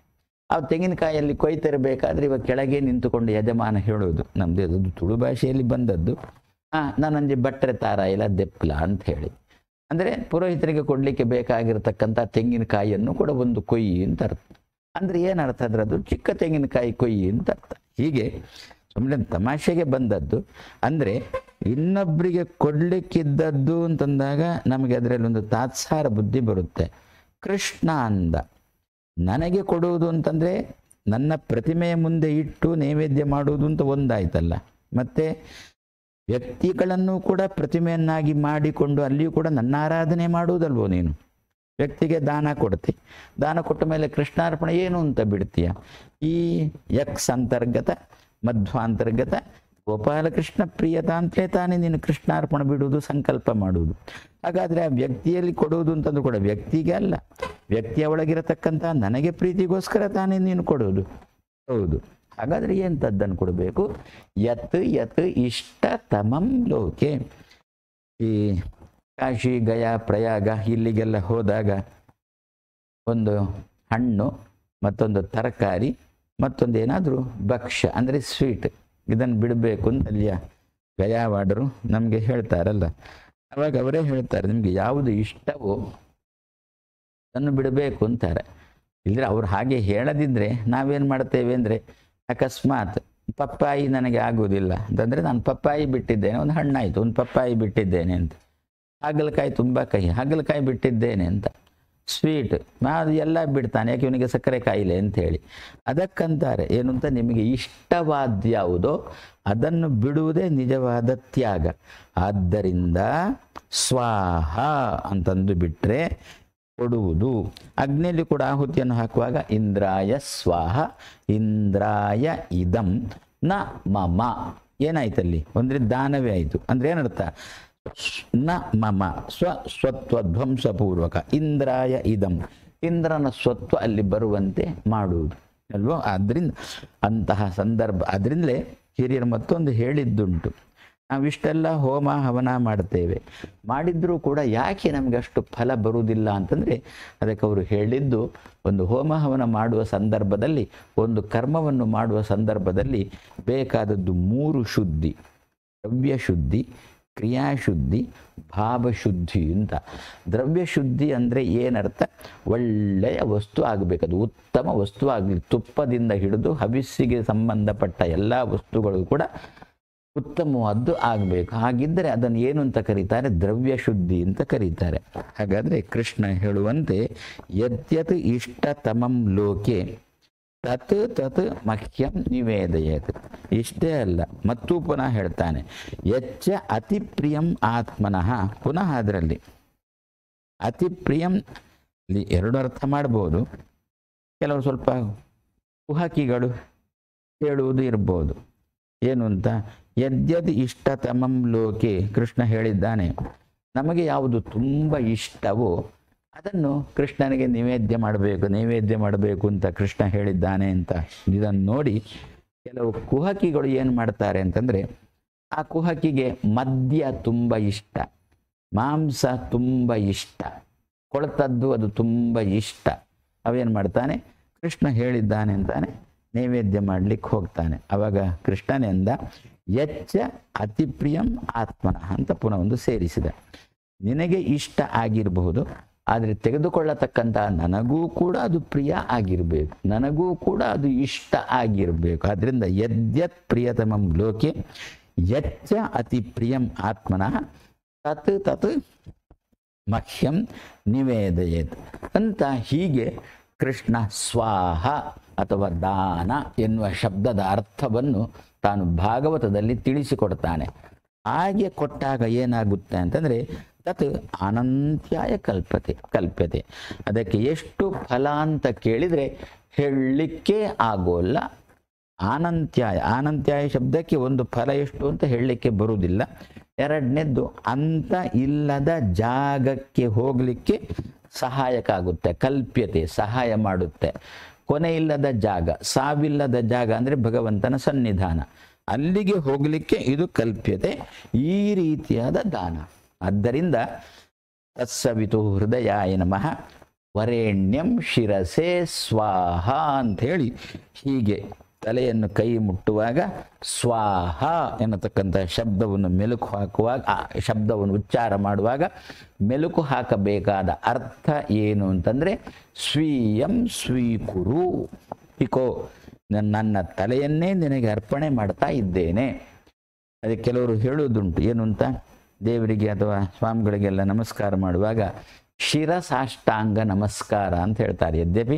Speaker 1: ಆ ತೆಂಗಿನಕಾಯಲ್ಲಿ ಕೊಯ್ತಿರಬೇಕಾದ್ರೆ ಇವಾಗ ಕೆಳಗೆ ನಿಂತುಕೊಂಡು ಯಜಮಾನ ಹೇಳೋದು ನಮ್ದು ಅದು ತುಳು ಭಾಷೆಯಲ್ಲಿ ಬಂದದ್ದು ಹಾಂ ನಾನಂಜೆ ಬಟ್ಟರೆ ತಾರ ಇಲ್ಲ ದೆಪ್ಲ ಅಂತ ಹೇಳಿ ಅಂದರೆ ಪುರೋಹಿತರಿಗೆ ಕೊಡಲಿಕ್ಕೆ ಬೇಕಾಗಿರ್ತಕ್ಕಂಥ ತೆಂಗಿನಕಾಯಿಯನ್ನು ಕೂಡ ಒಂದು ಕೊಯ್ಯಿ ಅಂತ ಅರ್ಥ ಅಂದರೆ ಏನು ಅರ್ಥ ಅದು ಚಿಕ್ಕ ತೆಂಗಿನಕಾಯಿ ಕೊಯ್ಯಿ ಅಂತ ಅರ್ಥ ಹೀಗೆ ಸುಮ್ಮನೆ ತಮಾಷೆಗೆ ಬಂದದ್ದು ಅಂದರೆ ಇನ್ನೊಬ್ಬರಿಗೆ ಕೊಡಲಿಕ್ಕಿದ್ದದ್ದು ಅಂತಂದಾಗ ನಮಗೆ ಅದರಲ್ಲಿ ಒಂದು ತಾತ್ಸಾರ ಬುದ್ಧಿ ಬರುತ್ತೆ ಕೃಷ್ಣ ಅಂದ ನನಗೆ ಕೊಡುವುದು ಅಂತಂದರೆ ನನ್ನ ಪ್ರತಿಮೆಯ ಮುಂದೆ ಇಟ್ಟು ನೈವೇದ್ಯ ಮಾಡುವುದು ಅಂತ ಒಂದಾಯ್ತಲ್ಲ ಮತ್ತು ವ್ಯಕ್ತಿಗಳನ್ನು ಕೂಡ ಪ್ರತಿಮೆಯನ್ನಾಗಿ ಮಾಡಿಕೊಂಡು ಅಲ್ಲಿಯೂ ಕೂಡ ನನ್ನ ಆರಾಧನೆ ಮಾಡುವುದಲ್ವೋ ನೀನು ವ್ಯಕ್ತಿಗೆ ದಾನ ಕೊಡ್ತಿ ದಾನ ಕೊಟ್ಟ ಮೇಲೆ ಕೃಷ್ಣಾರ್ಪಣೆ ಏನು ಅಂತ ಬಿಡ್ತೀಯ ಈ ಯಕ್ಸ್ ಅಂತರ್ಗತ ಮಧ್ವಾಂತರ್ಗತ ಗೋಪಾಲಕೃಷ್ಣ ಅಂತಲೇ ತಾನೇ ನೀನು ಕೃಷ್ಣಾರ್ಪಣ ಬಿಡುವುದು ಸಂಕಲ್ಪ ಮಾಡುವುದು ಹಾಗಾದರೆ ಆ ವ್ಯಕ್ತಿಯಲ್ಲಿ ಕೊಡುವುದು ಅಂತಂದು ಕೂಡ ವ್ಯಕ್ತಿಗೆ ಅಲ್ಲ ವ್ಯಕ್ತಿಯ ಒಳಗಿರತಕ್ಕಂಥ ನನಗೆ ಪ್ರೀತಿಗೋಸ್ಕರ ತಾನೇ ನೀನು ಕೊಡುವುದು ಹೌದು ಹಾಗಾದರೆ ಏನು ಕೊಡಬೇಕು ಯತ್ ಯತ್ ಇಷ್ಟ ತಮಂ ಲೋಕೆ ಈ ಕಾಶಿ ಗಯಾ ಪ್ರಯಾಗ ಇಲ್ಲಿಗೆಲ್ಲ ಹೋದಾಗ ಒಂದು ಹಣ್ಣು ಮತ್ತೊಂದು ತರಕಾರಿ ಮತ್ತೊಂದು ಏನಾದರೂ ಭಕ್ಷ್ಯ ಅಂದರೆ ಸ್ವೀಟ್ ಇದನ್ನು ಬಿಡಬೇಕು ಅಂತ ಅಲ್ಲಿಯ ಗಯಾವಾಡರು ನಮಗೆ ಹೇಳ್ತಾರಲ್ಲ ಅವಾಗ ಅವರೇ ಹೇಳ್ತಾರೆ ನಿಮಗೆ ಯಾವುದು ಇಷ್ಟವೋ ಅದನ್ನು ಬಿಡಬೇಕು ಅಂತಾರೆ ಇಲ್ಲದ್ರೆ ಅವ್ರು ಹಾಗೆ ಹೇಳದಿದ್ದರೆ ನಾವೇನು ಮಾಡ್ತೇವೆ ಅಂದರೆ ಅಕಸ್ಮಾತ್ ಪಪ್ಪಾಯಿ ನನಗೆ ಆಗೋದಿಲ್ಲ ಅಂತಂದರೆ ನಾನು ಪಪ್ಪಾಯಿ ಬಿಟ್ಟಿದ್ದೇನೆ ಒಂದು ಹಣ್ಣಾಯಿತು ಒಂದು ಪಪ್ಪಾಯಿ ಬಿಟ್ಟಿದ್ದೇನೆ ಅಂತ ಹಾಗಲಕಾಯಿ ತುಂಬ ಕಹಿ ಹಾಗಲಕಾಯಿ ಬಿಟ್ಟಿದ್ದೇನೆ ಅಂತ ಸ್ವೀಟ್ ಅದು ಎಲ್ಲ ಬಿಡ್ತಾನೆ ಯಾಕೆ ಇವನಿಗೆ ಸಕ್ಕರೆ ಕಾಯಿಲೆ ಅಂತ ಹೇಳಿ ಅದಕ್ಕಂತಾರೆ ಏನು ಅಂತ ನಿಮಗೆ ಇಷ್ಟವಾದ್ಯಾವುದೋ ಅದನ್ನು ಬಿಡುವುದೇ ನಿಜವಾದ ತ್ಯಾಗ ಆದ್ದರಿಂದ ಸ್ವಾಹ ಅಂತಂದು ಬಿಟ್ಟರೆ ಕೊಡುವುದು ಅಗ್ನಿಯಲ್ಲಿ ಕೂಡ ಆಹುತಿಯನ್ನು ಹಾಕುವಾಗ ಇಂದ್ರಾಯ ಸ್ವಾಹ ಇಂದ್ರಾಯ ಇದಂ ನ ಮಮ ಏನಾಯ್ತಲ್ಲಿ ಅಂದರೆ ದಾನವೇ ಆಯಿತು ಅಂದರೆ ಏನರ್ಥ ನ ಮಮ ಸ್ವ ಧ್ವಂಸಪೂರ್ವಕ ಇಂದ್ರಾಯ ಇದಂ ಇಂದ್ರನ ಸ್ವತ್ವ ಅಲ್ಲಿ ಬರುವಂತೆ ಮಾಡುವುದು ಅಲ್ವೋ ಆದ್ದರಿಂದ ಅಂತಹ ಸಂದರ್ಭ ಅದರಿಂದಲೇ ಹಿರಿಯರು ಮತ್ತೊಂದು ಹೇಳಿದ್ದುಂಟು ನಾವಿಷ್ಟೆಲ್ಲ ಹೋಮ ಹವನ ಮಾಡ್ತೇವೆ ಮಾಡಿದ್ರೂ ಕೂಡ ಯಾಕೆ ನಮಗೆ ಅಷ್ಟು ಫಲ ಬರುವುದಿಲ್ಲ ಅಂತಂದರೆ ಅದಕ್ಕೆ ಅವರು ಹೇಳಿದ್ದು ಒಂದು ಹೋಮ ಹವನ ಮಾಡುವ ಸಂದರ್ಭದಲ್ಲಿ ಒಂದು ಕರ್ಮವನ್ನು ಮಾಡುವ ಸಂದರ್ಭದಲ್ಲಿ ಬೇಕಾದದ್ದು ಮೂರು ಶುದ್ಧಿ ದ್ರವ್ಯ ಶುದ್ಧಿ ಕ್ರಿಯಾಶುದ್ಧಿ ಭಾವಶುದ್ಧಿ ಅಂತ ಶುದ್ಧಿ ಅಂದರೆ ಏನರ್ಥ ಒಳ್ಳೆಯ ವಸ್ತು ಆಗಬೇಕದು ಉತ್ತಮ ವಸ್ತು ಆಗಲಿ ತುಪ್ಪದಿಂದ ಹಿಡಿದು ಹವಿಸ್ಸಿಗೆ ಸಂಬಂಧಪಟ್ಟ ಎಲ್ಲ ವಸ್ತುಗಳು ಕೂಡ ಉತ್ತಮವಾದ್ದು ಆಗಬೇಕು ಹಾಗಿದ್ದರೆ ಅದನ್ನು ಏನು ಅಂತ ಕರೀತಾರೆ ದ್ರವ್ಯ ಶುದ್ಧಿ ಅಂತ ಕರೀತಾರೆ ಹಾಗಾದರೆ ಕೃಷ್ಣ ಹೇಳುವಂತೆ ಯದ್ಯತ್ ಇಷ್ಟತಮಂ ಲೋಕೆ ತತ್ ತತ್ ಮಹ್ಯಂ ನಿವೇದಯತ್ ಇಷ್ಟೇ ಅಲ್ಲ ಮತ್ತು ಪುನಃ ಹೇಳ್ತಾನೆ ಎಚ್ಚ ಅತಿ ಪ್ರಿಯಂ ಆತ್ಮನಃ ಪುನಃ ಅದರಲ್ಲಿ ಅತಿ ಪ್ರಿಯಂ ಎರಡು ಅರ್ಥ ಮಾಡ್ಬೋದು ಕೆಲವರು ಸ್ವಲ್ಪ ಕುಹಕಿಗಳು ಹೇಳುವುದು ಇರ್ಬೋದು ಏನು ಅಂತ ಯದ್ಯದ್ ಇಷ್ಟತಮಂ ಲೋಕೆ ಕೃಷ್ಣ ಹೇಳಿದ್ದಾನೆ ನಮಗೆ ಯಾವುದು ತುಂಬ ಇಷ್ಟವೋ ಅದನ್ನು ಕೃಷ್ಣನಿಗೆ ನೈವೇದ್ಯ ಮಾಡಬೇಕು ನೈವೇದ್ಯ ಮಾಡಬೇಕು ಅಂತ ಕೃಷ್ಣ ಹೇಳಿದ್ದಾನೆ ಅಂತ ಇದನ್ನು ನೋಡಿ ಕೆಲವು ಕುಹಕಿಗಳು ಏನು ಮಾಡ್ತಾರೆ ಅಂತಂದರೆ ಆ ಕುಹಕಿಗೆ ಮದ್ಯ ತುಂಬ ಇಷ್ಟ ಮಾಂಸ ತುಂಬ ಇಷ್ಟ ಕೊಳತದ್ದು ಅದು ತುಂಬ ಇಷ್ಟ ಅವೇನು ಮಾಡ್ತಾನೆ ಕೃಷ್ಣ ಹೇಳಿದ್ದಾನೆ ಅಂತಾನೆ ನೈವೇದ್ಯ ಮಾಡಲಿಕ್ಕೆ ಹೋಗ್ತಾನೆ ಅವಾಗ ಕೃಷ್ಣನೆಂದ ಎಚ್ಚ ಅತಿಪ್ರಿಯಂ ಆತ್ಮನ ಅಂತ ಪುನಃ ಒಂದು ಸೇರಿಸಿದ ನಿನಗೆ ಇಷ್ಟ ಆಗಿರಬಹುದು ಆದರೆ ತೆಗೆದುಕೊಳ್ಳತಕ್ಕಂಥ ನನಗೂ ಕೂಡ ಅದು ಪ್ರಿಯ ಆಗಿರಬೇಕು ನನಗೂ ಕೂಡ ಅದು ಇಷ್ಟ ಆಗಿರಬೇಕು ಆದ್ದರಿಂದ ಯದ್ಯತ್ ಪ್ರಿಯತಮಂ ಲೋಕೆ ಯಚ್ಚ ಅತಿ ಪ್ರಿಯಂ ಆತ್ಮನಃ ತತ್ ತತ್ ಮಹ್ಯಂ ನಿವೇದಯತ್ ಅಂತ ಹೀಗೆ ಕೃಷ್ಣ ಸ್ವಾಹ ಅಥವಾ ದಾನ ಎನ್ನುವ ಶಬ್ದದ ಅರ್ಥವನ್ನು ತಾನು ಭಾಗವತದಲ್ಲಿ ತಿಳಿಸಿಕೊಡ್ತಾನೆ ಹಾಗೆ ಕೊಟ್ಟಾಗ ಏನಾಗುತ್ತೆ ಅಂತಂದ್ರೆ ತತ್ ಅನಂತ್ಯಾಯ ಕಲ್ಪತೆ ಕಲ್ಪ್ಯತೆ ಅದಕ್ಕೆ ಎಷ್ಟು ಫಲ ಅಂತ ಕೇಳಿದರೆ ಹೇಳಲಿಕ್ಕೆ ಆಗೋಲ್ಲ ಆನಂತ್ಯಾಯ ಅನಂತ್ಯಾಯ ಶಬ್ದಕ್ಕೆ ಒಂದು ಫಲ ಎಷ್ಟು ಅಂತ ಹೇಳಲಿಕ್ಕೆ ಬರುವುದಿಲ್ಲ ಎರಡನೇದ್ದು ಅಂತ ಇಲ್ಲದ ಜಾಗಕ್ಕೆ ಹೋಗಲಿಕ್ಕೆ ಸಹಾಯಕ ಆಗುತ್ತೆ ಕಲ್ಪ್ಯತೆ ಸಹಾಯ ಮಾಡುತ್ತೆ ಕೊನೆ ಇಲ್ಲದ ಜಾಗ ಸಾವಿಲ್ಲದ ಜಾಗ ಅಂದರೆ ಭಗವಂತನ ಸನ್ನಿಧಾನ ಅಲ್ಲಿಗೆ ಹೋಗಲಿಕ್ಕೆ ಇದು ಕಲ್ಪ್ಯತೆ ಈ ರೀತಿಯಾದ ದಾನ ಆದ್ದರಿಂದ ತತ್ಸವಿತು ಹೃದಯಾಯ ನಮಃ ವರೇಣ್ಯಂ ಶಿರಸೆ ಸ್ವಾಹ ಅಂಥೇಳಿ ಹೀಗೆ ತಲೆಯನ್ನು ಕೈ ಮುಟ್ಟುವಾಗ ಸ್ವಾಹ ಎನ್ನತಕ್ಕಂಥ ಶಬ್ದವನ್ನು ಮೆಲುಕು ಹಾಕುವಾಗ ಆ ಶಬ್ದವನ್ನು ಉಚ್ಚಾರ ಮಾಡುವಾಗ ಮೆಲುಕು ಹಾಕಬೇಕಾದ ಅರ್ಥ ಏನು ಅಂತಂದರೆ ಸ್ವೀಯಂ ಸ್ವೀಕುರು ಇಕೋ ನನ್ನ ತಲೆಯನ್ನೇ ನಿನಗೆ ಅರ್ಪಣೆ ಮಾಡ್ತಾ ಇದ್ದೇನೆ ಅದಕ್ಕೆ ಕೆಲವರು ಹೇಳೋದುಂಟು ಏನು ಅಂತ ದೇವರಿಗೆ ಅಥವಾ ಸ್ವಾಮಿಗಳಿಗೆಲ್ಲ ನಮಸ್ಕಾರ ಮಾಡುವಾಗ ಶಿರಸಾಷ್ಟಾಂಗ ನಮಸ್ಕಾರ ಅಂತ ಹೇಳ್ತಾರೆ ಯದ್ಯಪಿ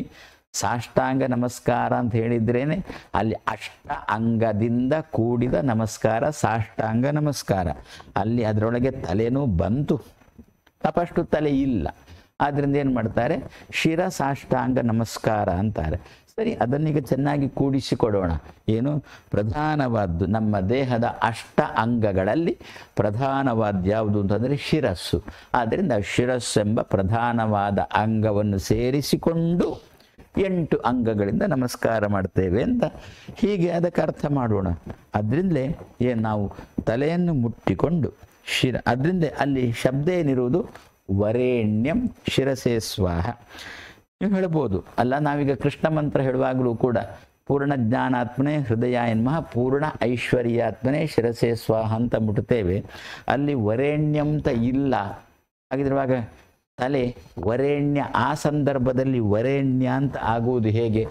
Speaker 1: ಸಾಷ್ಟಾಂಗ ನಮಸ್ಕಾರ ಅಂತ ಹೇಳಿದ್ರೇನೆ ಅಲ್ಲಿ ಅಷ್ಟ ಅಂಗದಿಂದ ಕೂಡಿದ ನಮಸ್ಕಾರ ಸಾಷ್ಟಾಂಗ ನಮಸ್ಕಾರ ಅಲ್ಲಿ ಅದರೊಳಗೆ ತಲೆನೂ ಬಂತು ತಪಷ್ಟು ತಲೆ ಇಲ್ಲ ಆದ್ದರಿಂದ ಏನು ಮಾಡ್ತಾರೆ ಸಾಷ್ಟಾಂಗ ನಮಸ್ಕಾರ ಅಂತಾರೆ ಸರಿ ಅದನ್ನೀಗ ಚೆನ್ನಾಗಿ ಕೂಡಿಸಿಕೊಡೋಣ ಏನು ಪ್ರಧಾನವಾದ್ದು ನಮ್ಮ ದೇಹದ ಅಷ್ಟ ಅಂಗಗಳಲ್ಲಿ ಪ್ರಧಾನವಾದ ಯಾವುದು ಅಂತಂದರೆ ಶಿರಸ್ಸು ಆದ್ದರಿಂದ ಎಂಬ ಪ್ರಧಾನವಾದ ಅಂಗವನ್ನು ಸೇರಿಸಿಕೊಂಡು ಎಂಟು ಅಂಗಗಳಿಂದ ನಮಸ್ಕಾರ ಮಾಡ್ತೇವೆ ಅಂತ ಹೀಗೆ ಅದಕ್ಕೆ ಅರ್ಥ ಮಾಡೋಣ ಅದರಿಂದಲೇ ಏ ನಾವು ತಲೆಯನ್ನು ಮುಟ್ಟಿಕೊಂಡು ಶಿರ ಅದರಿಂದ ಅಲ್ಲಿ ಶಬ್ದ ಏನಿರುವುದು ವರೇಣ್ಯಂ ಶಿರಸೇ ಸ್ವಾಹ ನೀವು ಹೇಳ್ಬೋದು ಅಲ್ಲ ನಾವೀಗ ಕೃಷ್ಣ ಮಂತ್ರ ಹೇಳುವಾಗಲೂ ಕೂಡ ಪೂರ್ಣ ಜ್ಞಾನಾತ್ಮನೇ ಹೃದಯ ಮಹಾ ಪೂರ್ಣ ಐಶ್ವರ್ಯಾತ್ಮನೇ ಶಿರಸೆ ಸ್ವಾಹ ಅಂತ ಮುಟ್ಟುತ್ತೇವೆ ಅಲ್ಲಿ ಅಂತ ಇಲ್ಲ ಹಾಗಿದ್ರವಾಗ ತಲೆ ವರೇಣ್ಯ ಆ ಸಂದರ್ಭದಲ್ಲಿ ವರೇಣ್ಯ ಅಂತ ಆಗುವುದು ಹೇಗೆ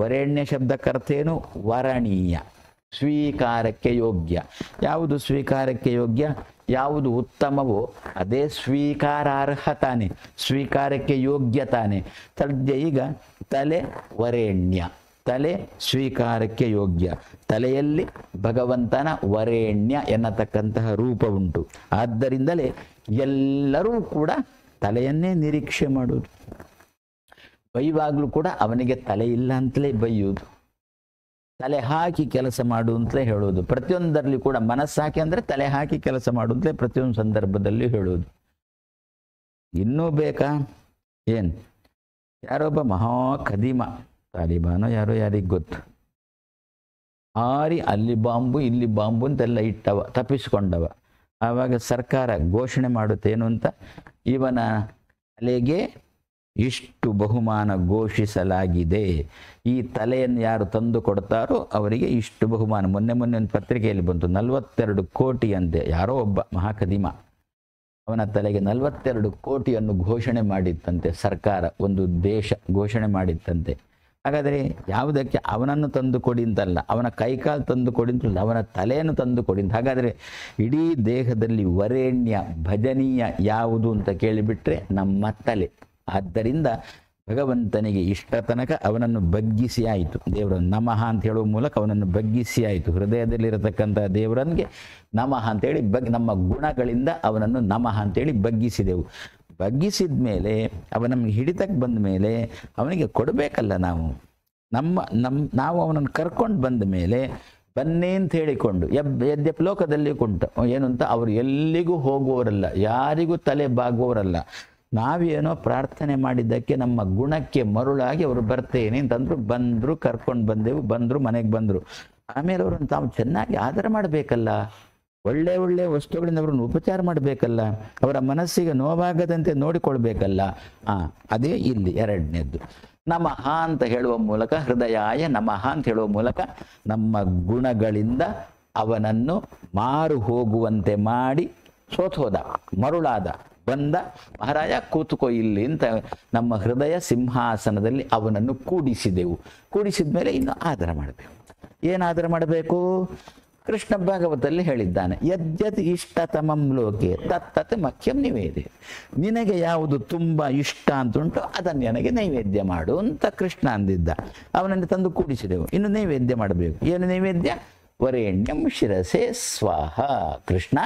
Speaker 1: ವರೇಣ್ಯ ಕರ್ತೇನು ವರಣೀಯ ಸ್ವೀಕಾರಕ್ಕೆ ಯೋಗ್ಯ ಯಾವುದು ಸ್ವೀಕಾರಕ್ಕೆ ಯೋಗ್ಯ ಯಾವುದು ಉತ್ತಮವೋ ಅದೇ ಸ್ವೀಕಾರಾರ್ಹ ತಾನೆ ಸ್ವೀಕಾರಕ್ಕೆ ಯೋಗ್ಯ ತಾನೆ ತದ್ಯ ಈಗ ತಲೆ ವರೇಣ್ಯ ತಲೆ ಸ್ವೀಕಾರಕ್ಕೆ ಯೋಗ್ಯ ತಲೆಯಲ್ಲಿ ಭಗವಂತನ ವರೇಣ್ಯ ಎನ್ನತಕ್ಕಂತಹ ರೂಪ ಉಂಟು ಆದ್ದರಿಂದಲೇ ಎಲ್ಲರೂ ಕೂಡ ತಲೆಯನ್ನೇ ನಿರೀಕ್ಷೆ ಮಾಡುವುದು ಬೈವಾಗಲೂ ಕೂಡ ಅವನಿಗೆ ತಲೆ ಇಲ್ಲ ಅಂತಲೇ ಬೈಯುವುದು ತಲೆ ಹಾಕಿ ಕೆಲಸ ಮಾಡು ಅಂತಲೇ ಹೇಳೋದು ಪ್ರತಿಯೊಂದರಲ್ಲಿ ಕೂಡ ಮನಸ್ಸು ಹಾಕಿ ಅಂದರೆ ತಲೆ ಹಾಕಿ ಕೆಲಸ ಮಾಡು ಅಂತಲೇ ಪ್ರತಿಯೊಂದು ಸಂದರ್ಭದಲ್ಲಿ ಹೇಳೋದು ಇನ್ನೂ ಬೇಕಾ ಏನು ಯಾರೊಬ್ಬ ಮಹಾ ಕದೀಮ ತಾಲಿಬಾನೋ ಯಾರೋ ಯಾರಿಗೆ ಗೊತ್ತು ಆರಿ ಅಲ್ಲಿ ಬಾಂಬು ಇಲ್ಲಿ ಬಾಂಬು ಅಂತೆಲ್ಲ ಇಟ್ಟವ ತಪ್ಪಿಸ್ಕೊಂಡವ ಆವಾಗ ಸರ್ಕಾರ ಘೋಷಣೆ ಮಾಡುತ್ತೇನು ಅಂತ ಇವನ ತಲೆಗೆ ಇಷ್ಟು ಬಹುಮಾನ ಘೋಷಿಸಲಾಗಿದೆ ಈ ತಲೆಯನ್ನು ಯಾರು ತಂದು ಕೊಡ್ತಾರೋ ಅವರಿಗೆ ಇಷ್ಟು ಬಹುಮಾನ ಮೊನ್ನೆ ಮೊನ್ನೆ ಒಂದು ಪತ್ರಿಕೆಯಲ್ಲಿ ಬಂತು ನಲ್ವತ್ತೆರಡು ಕೋಟಿ ಅಂತೆ ಯಾರೋ ಒಬ್ಬ ಮಹಾಕದಿಮ ಅವನ ತಲೆಗೆ ನಲವತ್ತೆರಡು ಕೋಟಿಯನ್ನು ಘೋಷಣೆ ಮಾಡಿತ್ತಂತೆ ಸರ್ಕಾರ ಒಂದು ದೇಶ ಘೋಷಣೆ ಮಾಡಿತ್ತಂತೆ ಹಾಗಾದರೆ ಯಾವುದಕ್ಕೆ ಅವನನ್ನು ತಂದು ಕೊಡಿ ಅಂತಲ್ಲ ಅವನ ಕೈಕಾಲು ತಂದು ಕೊಡಿ ಅಂತಲ್ಲ ಅವನ ತಲೆಯನ್ನು ತಂದು ಕೊಡಿ ಅಂತ ಹಾಗಾದರೆ ಇಡೀ ದೇಹದಲ್ಲಿ ವರೇಣ್ಯ ಭಜನೀಯ ಯಾವುದು ಅಂತ ಕೇಳಿಬಿಟ್ರೆ ನಮ್ಮ ತಲೆ ಆದ್ದರಿಂದ ಭಗವಂತನಿಗೆ ಇಷ್ಟ ತನಕ ಅವನನ್ನು ಬಗ್ಗಿಸಿ ಆಯಿತು ದೇವರನ್ನು ನಮಃ ಅಂತ ಹೇಳುವ ಮೂಲಕ ಅವನನ್ನು ಬಗ್ಗಿಸಿ ಆಯಿತು ಹೃದಯದಲ್ಲಿರತಕ್ಕಂಥ ದೇವರನ್ಗೆ ನಮಃ ಅಂತೇಳಿ ಬಗ್ ನಮ್ಮ ಗುಣಗಳಿಂದ ಅವನನ್ನು ನಮಃ ಅಂತೇಳಿ ಬಗ್ಗಿಸಿದೆವು ಬಗ್ಗಿಸಿದ ಮೇಲೆ ಅವನಮ್ಗೆ ಹಿಡಿತಕ್ಕೆ ಬಂದ ಮೇಲೆ ಅವನಿಗೆ ಕೊಡಬೇಕಲ್ಲ ನಾವು ನಮ್ಮ ನಮ್ಮ ನಾವು ಅವನನ್ನು ಕರ್ಕೊಂಡು ಬಂದ ಮೇಲೆ ಬನ್ನಿ ಅಂತ ಹೇಳಿಕೊಂಡು ಎಬ್ ಎದ್ಯಪ್ ಲೋಕದಲ್ಲಿ ಕುಂಟು ಏನು ಅಂತ ಅವರು ಎಲ್ಲಿಗೂ ಹೋಗುವವರಲ್ಲ ಯಾರಿಗೂ ತಲೆ ಬಾಗುವವರಲ್ಲ ನಾವೇನೋ ಪ್ರಾರ್ಥನೆ ಮಾಡಿದ್ದಕ್ಕೆ ನಮ್ಮ ಗುಣಕ್ಕೆ ಮರುಳಾಗಿ ಅವರು ಬರ್ತೇನೆ ಅಂತಂದ್ರು ಬಂದರು ಕರ್ಕೊಂಡು ಬಂದೆವು ಬಂದರು ಮನೆಗೆ ಬಂದರು ಆಮೇಲೆ ಅವ್ರನ್ನ ತಾವು ಚೆನ್ನಾಗಿ ಆಧಾರ ಮಾಡಬೇಕಲ್ಲ ಒಳ್ಳೆ ಒಳ್ಳೆ ವಸ್ತುಗಳಿಂದ ಅವ್ರನ್ನ ಉಪಚಾರ ಮಾಡಬೇಕಲ್ಲ ಅವರ ಮನಸ್ಸಿಗೆ ನೋವಾಗದಂತೆ ನೋಡಿಕೊಳ್ಬೇಕಲ್ಲ ಆ ಅದೇ ಇಲ್ಲಿ ಎರಡನೇದ್ದು ನಮಃ ಅಂತ ಹೇಳುವ ಮೂಲಕ ಹೃದಯಾಯ ನಮಃ ಅಂತ ಹೇಳುವ ಮೂಲಕ ನಮ್ಮ ಗುಣಗಳಿಂದ ಅವನನ್ನು ಮಾರು ಹೋಗುವಂತೆ ಮಾಡಿ ಸೋತೋದ ಮರುಳಾದ ಬಂದ ಮಹಾರಾಜ ಕೂತುಕೋ ಇಲ್ಲಿ ಅಂತ ನಮ್ಮ ಹೃದಯ ಸಿಂಹಾಸನದಲ್ಲಿ ಅವನನ್ನು ಕೂಡಿಸಿದೆವು ಕೂಡಿಸಿದ ಮೇಲೆ ಇನ್ನು ಆಧಾರ ಮಾಡಬೇಕು ಏನಾದರ ಮಾಡಬೇಕು ಕೃಷ್ಣ ಭಾಗವತದಲ್ಲಿ ಹೇಳಿದ್ದಾನೆ ಯದ್ಯದ್ ಇಷ್ಟತಮಂ ಲೋಕೆ ತತ್ತತ್ ಮಖ್ಯಂ ನಿವೇದ್ಯ ನಿನಗೆ ಯಾವುದು ತುಂಬ ಇಷ್ಟ ಅಂತ ಉಂಟು ಅದನ್ನು ನನಗೆ ನೈವೇದ್ಯ ಮಾಡು ಅಂತ ಕೃಷ್ಣ ಅಂದಿದ್ದ ಅವನನ್ನು ತಂದು ಕೂಡಿಸಿದೆವು ಇನ್ನು ನೈವೇದ್ಯ ಮಾಡಬೇಕು ಏನು ನೈವೇದ್ಯ ವರೆಣ್ಯಂ ಶಿರಸೆ ಸ್ವಾಹ ಕೃಷ್ಣ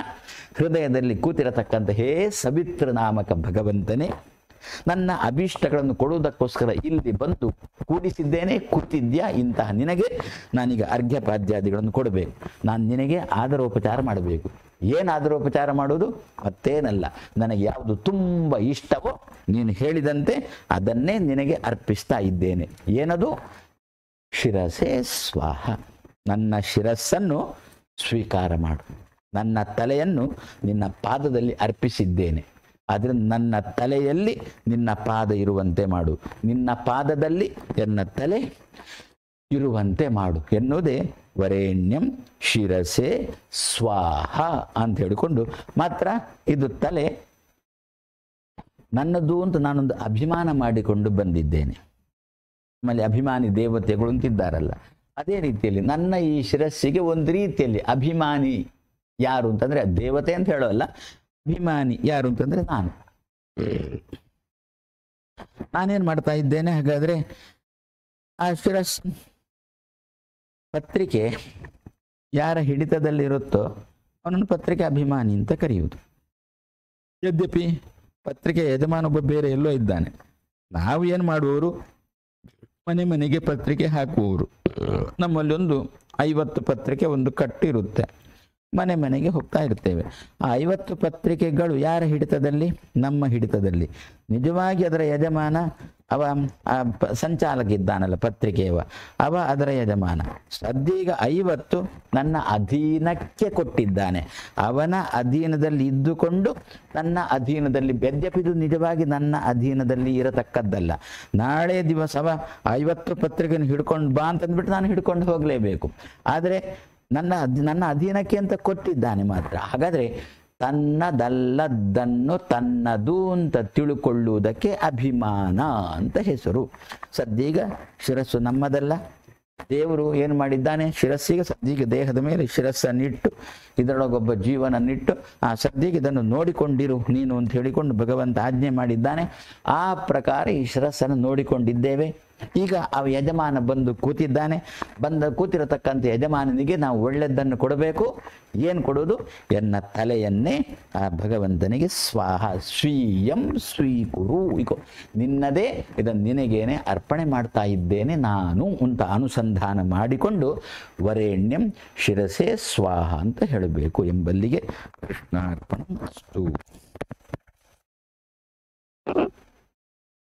Speaker 1: ಹೃದಯದಲ್ಲಿ ಕೂತಿರತಕ್ಕಂತಹೇ ಸವಿತ್ರ ನಾಮಕ ಭಗವಂತನೇ ನನ್ನ ಅಭೀಷ್ಟಗಳನ್ನು ಕೊಡುವುದಕ್ಕೋಸ್ಕರ ಇಲ್ಲಿ ಬಂದು ಕೂಡಿಸಿದ್ದೇನೆ ಕೂತಿದ್ಯಾ ಇಂತಹ ನಿನಗೆ ನಾನೀಗ ಅರ್ಘ್ಯ ಕೊಡಬೇಕು ನಾನು ನಿನಗೆ ಆದರೋಪಚಾರ ಮಾಡಬೇಕು ಏನು ಆದರೋಪಚಾರ ಮಾಡುವುದು ಮತ್ತೇನಲ್ಲ ನನಗೆ ಯಾವುದು ತುಂಬ ಇಷ್ಟವೋ ನೀನು ಹೇಳಿದಂತೆ ಅದನ್ನೇ ನಿನಗೆ ಅರ್ಪಿಸ್ತಾ ಇದ್ದೇನೆ ಏನದು ಶಿರಸೆ ಸ್ವಾಹ ನನ್ನ ಶಿರಸ್ಸನ್ನು ಸ್ವೀಕಾರ ಮಾಡು ನನ್ನ ತಲೆಯನ್ನು ನಿನ್ನ ಪಾದದಲ್ಲಿ ಅರ್ಪಿಸಿದ್ದೇನೆ ಆದರೆ ನನ್ನ ತಲೆಯಲ್ಲಿ ನಿನ್ನ ಪಾದ ಇರುವಂತೆ ಮಾಡು ನಿನ್ನ ಪಾದದಲ್ಲಿ ನನ್ನ ತಲೆ ಇರುವಂತೆ ಮಾಡು ಎನ್ನುವುದೇ ವರೇಣ್ಯಂ ಶಿರಸೆ ಸ್ವಾಹ ಅಂತ ಹೇಳಿಕೊಂಡು ಮಾತ್ರ ಇದು ತಲೆ ನನ್ನದು ಅಂತ ನಾನೊಂದು ಅಭಿಮಾನ ಮಾಡಿಕೊಂಡು ಬಂದಿದ್ದೇನೆ ನಮ್ಮಲ್ಲಿ ಅಭಿಮಾನಿ ದೇವತೆಗಳು ಅಂತಿದ್ದಾರಲ್ಲ ಅದೇ ರೀತಿಯಲ್ಲಿ ನನ್ನ ಈ ಶಿರಸ್ಸಿಗೆ ಒಂದು ರೀತಿಯಲ್ಲಿ ಅಭಿಮಾನಿ ಯಾರು ಅಂತಂದ್ರೆ ದೇವತೆ ಅಂತ ಹೇಳೋಲ್ಲ ಅಭಿಮಾನಿ ಯಾರು ಅಂತಂದ್ರೆ ನಾನು ನಾನೇನ್ ಮಾಡ್ತಾ ಇದ್ದೇನೆ ಹಾಗಾದ್ರೆ ಆ ಶಿರಸ್ ಪತ್ರಿಕೆ ಯಾರ ಹಿಡಿತದಲ್ಲಿರುತ್ತೋ ಅವನನ್ನು ಪತ್ರಿಕೆ ಅಭಿಮಾನಿ ಅಂತ ಕರೆಯುವುದು ಯದ್ಯಪಿ ಪತ್ರಿಕೆ ಯಜಮಾನೊಬ್ಬ ಬೇರೆ ಎಲ್ಲೋ ಇದ್ದಾನೆ ನಾವು ಏನು ಮಾಡುವವರು ಮನೆ ಮನೆಗೆ ಪತ್ರಿಕೆ ಹಾಕುವವರು ನಮ್ಮಲ್ಲಿ ಒಂದು ಐವತ್ತು ಪತ್ರಿಕೆ ಒಂದು ಕಟ್ಟಿರುತ್ತೆ ಮನೆ ಮನೆಗೆ ಹೋಗ್ತಾ ಇರ್ತೇವೆ ಆ ಐವತ್ತು ಪತ್ರಿಕೆಗಳು ಯಾರ ಹಿಡಿತದಲ್ಲಿ ನಮ್ಮ ಹಿಡಿತದಲ್ಲಿ ನಿಜವಾಗಿ ಅದರ ಯಜಮಾನ ಅವ ಸಂಚಾಲಕ ಇದ್ದಾನಲ್ಲ ಪತ್ರಿಕೆಯವ ಅವ ಅದರ ಯಜಮಾನ ಸದ್ದೀಗ ಐವತ್ತು ನನ್ನ ಅಧೀನಕ್ಕೆ ಕೊಟ್ಟಿದ್ದಾನೆ ಅವನ ಅಧೀನದಲ್ಲಿ ಇದ್ದುಕೊಂಡು ನನ್ನ ಅಧೀನದಲ್ಲಿ ಬೆದ್ಯಪಿದು ನಿಜವಾಗಿ ನನ್ನ ಅಧೀನದಲ್ಲಿ ಇರತಕ್ಕದ್ದಲ್ಲ ನಾಳೆ ಅವ ಐವತ್ತು ಪತ್ರಿಕೆಯನ್ನು ಹಿಡ್ಕೊಂಡು ಬಾ ಅಂತಂದ್ಬಿಟ್ಟು ನಾನು ಹಿಡ್ಕೊಂಡು ಹೋಗಲೇಬೇಕು ಆದರೆ ನನ್ನ ನನ್ನ ಅಧೀನಕ್ಕೆ ಅಂತ ಕೊಟ್ಟಿದ್ದಾನೆ ಮಾತ್ರ ಹಾಗಾದರೆ ತನ್ನದಲ್ಲದ್ದನ್ನು ತನ್ನದು ಅಂತ ತಿಳುಕೊಳ್ಳುವುದಕ್ಕೆ ಅಭಿಮಾನ ಅಂತ ಹೆಸರು ಸದ್ಯೀಗ ಶಿರಸ್ಸು ನಮ್ಮದಲ್ಲ ದೇವರು ಏನು ಮಾಡಿದ್ದಾನೆ ಶಿರಸ್ಸಿಗೆ ಸದ್ಯೀಗ ದೇಹದ ಮೇಲೆ ಶಿರಸ್ಸನ್ನಿಟ್ಟು ಇದರೊಳಗೊಬ್ಬ ಜೀವನನ್ನಿಟ್ಟು ಆ ಸದ್ಯಿಗೆ ಇದನ್ನು ನೋಡಿಕೊಂಡಿರು ನೀನು ಅಂತ ಹೇಳಿಕೊಂಡು ಭಗವಂತ ಆಜ್ಞೆ ಮಾಡಿದ್ದಾನೆ ಆ ಪ್ರಕಾರ ಈ ಶಿರಸ್ಸನ್ನು ನೋಡಿಕೊಂಡಿದ್ದೇವೆ ಈಗ ಆ ಯಜಮಾನ ಬಂದು ಕೂತಿದ್ದಾನೆ ಬಂದ ಕೂತಿರತಕ್ಕಂಥ ಯಜಮಾನನಿಗೆ ನಾವು ಒಳ್ಳೆದನ್ನು ಕೊಡಬೇಕು ಏನು ಕೊಡೋದು ಎನ್ನ ತಲೆಯನ್ನೇ ಆ ಭಗವಂತನಿಗೆ ಸ್ವಾಹ ಸ್ವೀಯಂ ಸ್ವೀಕುರು ಇಕೋ ನಿನ್ನದೇ ಇದನ್ನು ನಿನಗೇನೆ ಅರ್ಪಣೆ ಮಾಡ್ತಾ ಇದ್ದೇನೆ ನಾನು ಅಂತ ಅನುಸಂಧಾನ ಮಾಡಿಕೊಂಡು ವರೇಣ್ಯಂ ಶಿರಸೆ ಸ್ವಾಹ ಅಂತ ಹೇಳಬೇಕು ಎಂಬಲ್ಲಿಗೆ ಕೃಷ್ಣಾರ್ಪಣ ಅಷ್ಟು